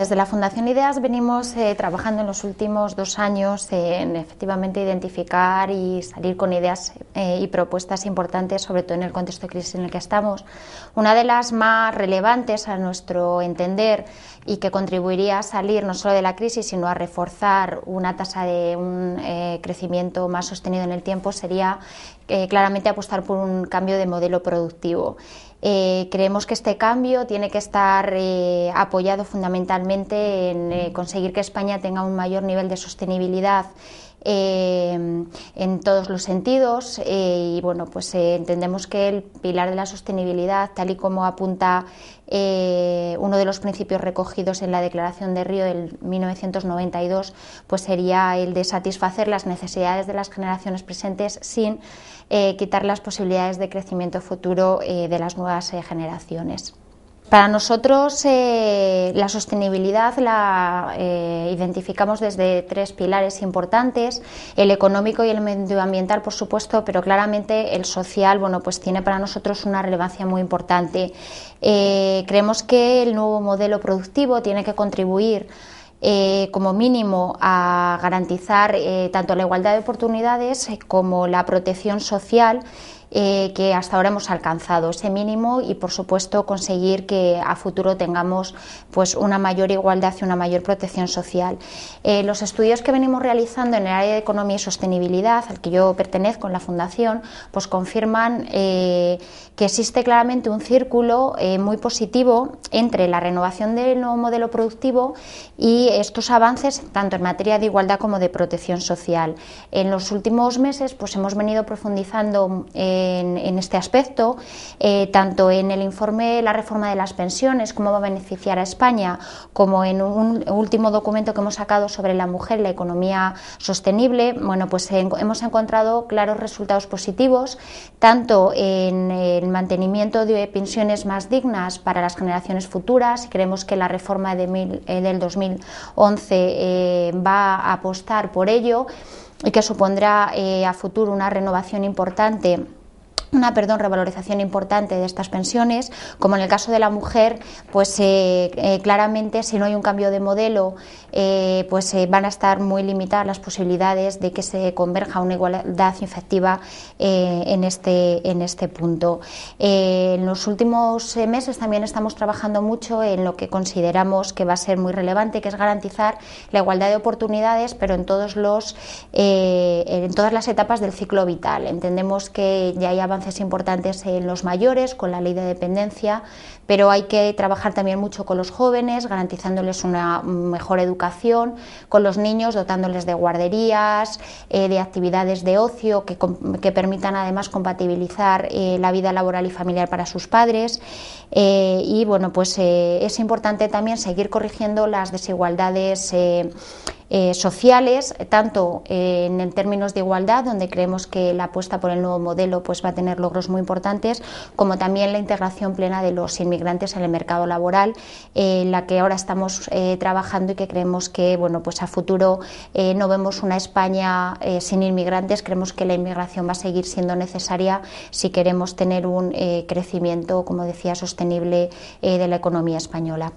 Desde la Fundación Ideas venimos eh, trabajando en los últimos dos años en efectivamente identificar y salir con ideas eh, y propuestas importantes, sobre todo en el contexto de crisis en el que estamos. Una de las más relevantes a nuestro entender y que contribuiría a salir no solo de la crisis, sino a reforzar una tasa de un eh, crecimiento más sostenido en el tiempo sería claramente apostar por un cambio de modelo productivo. Eh, creemos que este cambio tiene que estar eh, apoyado fundamentalmente en eh, conseguir que España tenga un mayor nivel de sostenibilidad em, en todos los sentidos y bueno pues entendemos que el pilar de la sostenibilidad tal y como apunta uno de los principios recogidos en la Declaración de Río del 1992 pues sería el de satisfacer las necesidades de las generaciones presentes sin quitar las posibilidades de crecimiento futuro de las nuevas eh, generaciones. Para nosotros eh, la sostenibilidad la eh, identificamos desde tres pilares importantes, el económico y el medioambiental, por supuesto, pero claramente el social, bueno, pues tiene para nosotros una relevancia muy importante. creemos que el nuevo modelo productivo tiene que contribuir como mínimo a garantizar tanto la igualdad de oportunidades como la protección social eh, que hasta ahora hemos alcanzado, ese mínimo y por supuesto conseguir que a futuro tengamos pues una mayor igualdad y una mayor protección social. Eh, los estudios que venimos realizando en el área de economía y sostenibilidad, al que yo pertenezco en la Fundación, pues confirman eh, que existe claramente un círculo muy positivo entre la renovación del nuevo modelo productivo y estos avances tanto en materia de igualdad como de protección social. En los últimos meses pues hemos venido profundizando en, este aspecto, eh, tanto en el informe de La reforma de las pensiones, cómo va a beneficiar a España, como en un último documento que hemos sacado sobre la mujer y la economía sostenible, bueno, pues hemos encontrado claros resultados positivos, tanto en el mantenimiento de pensiones más dignas para las generaciones futuras, creemos que la reforma de eh, del 2011 eh, va a apostar por ello y que supondrá a futuro una renovación importante una perdón, revalorización importante de estas pensiones, como en el caso de la mujer, pues eh, eh, claramente si no hay un cambio de modelo, eh, pues van a estar muy limitadas las posibilidades de que se converja una igualdad infectiva en, este, en este punto. en los últimos meses también estamos trabajando mucho en lo que consideramos que va a ser muy relevante, que es garantizar la igualdad de oportunidades, pero en todos los en todas las etapas del ciclo vital. Entendemos que ya hay importantes en los mayores con la ley de dependencia, pero hay que trabajar también mucho con los jóvenes, garantizándoles una mejor educación, con los niños, dotándoles de guarderías, eh, de actividades de ocio que, permitan además compatibilizar eh, la vida laboral y familiar para sus padres. Eh, y bueno, pues es importante también seguir corrigiendo las desigualdades eh, sociales, tanto eh, en términos de igualdad, donde creemos que la apuesta por el nuevo modelo pues, va a tener logros muy importantes, como también la integración plena de los inmigrantes en el mercado laboral, eh, en la que ahora estamos trabajando y que creemos que bueno, pues a futuro no vemos una España sin inmigrantes, creemos que la inmigración va a seguir siendo necesaria si queremos tener un crecimiento, como decía, sostenible de la economía española.